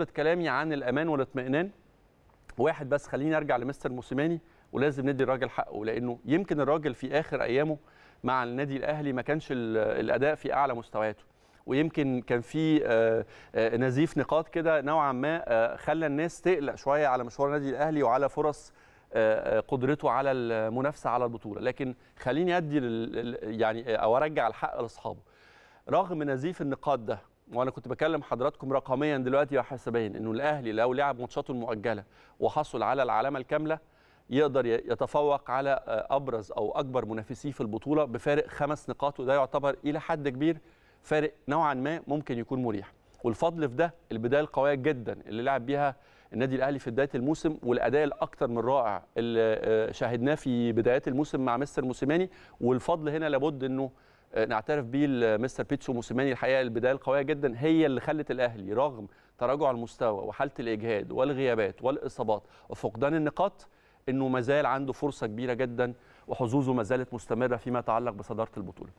اثبت كلامي عن الامان والاطمئنان واحد بس خليني ارجع لمستر موسيماني ولازم ندي الراجل حقه لانه يمكن الراجل في اخر ايامه مع النادي الاهلي ما كانش الاداء في اعلى مستوياته ويمكن كان في آه، آه، نزيف نقاط كده نوعا ما آه، خلى الناس تقلق شويه على مشوار النادي الاهلي وعلى فرص قدرته على المنافسه على البطوله لكن خليني ادي يعني او ارجع الحق لاصحابه رغم نزيف النقاط ده وانا كنت بكلم حضراتكم رقميا دلوقتي وحسابيا انه الاهلي لو لعب ماتشاته المؤجله وحصل على العلامه الكامله يقدر يتفوق على آه، ابرز او اكبر منافسيه في البطوله بفارق خمس نقاط وده يعتبر الى حد كبير فارق نوعا ما ممكن يكون مريح والفضل في ده البدايه القويه جدا اللي لعب بيها النادي الاهلي في بدايه الموسم والاداء الاكثر من رائع اللي آه، شاهدناه في بدايات الموسم مع مستر موسيماني والفضل هنا لابد انه آه، نعترف بيه لمستر بيتسو موسيماني الحقيقه البدايه القويه جدا هي اللي خلت الاهلي رغم تراجع المستوى وحاله الاجهاد والغيابات والاصابات وفقدان النقاط انه ما زال عنده فرصه كبيره جدا وحظوظه ما زالت مستمره فيما يتعلق بصداره البطوله